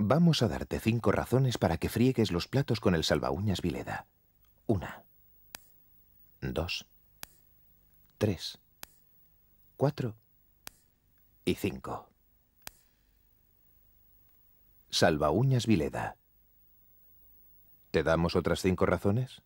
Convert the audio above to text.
Vamos a darte cinco razones para que friegues los platos con el salvaúñas Vileda. Una. Dos. Tres. Cuatro. Y cinco. Salvaúñas Vileda. ¿Te damos otras cinco razones?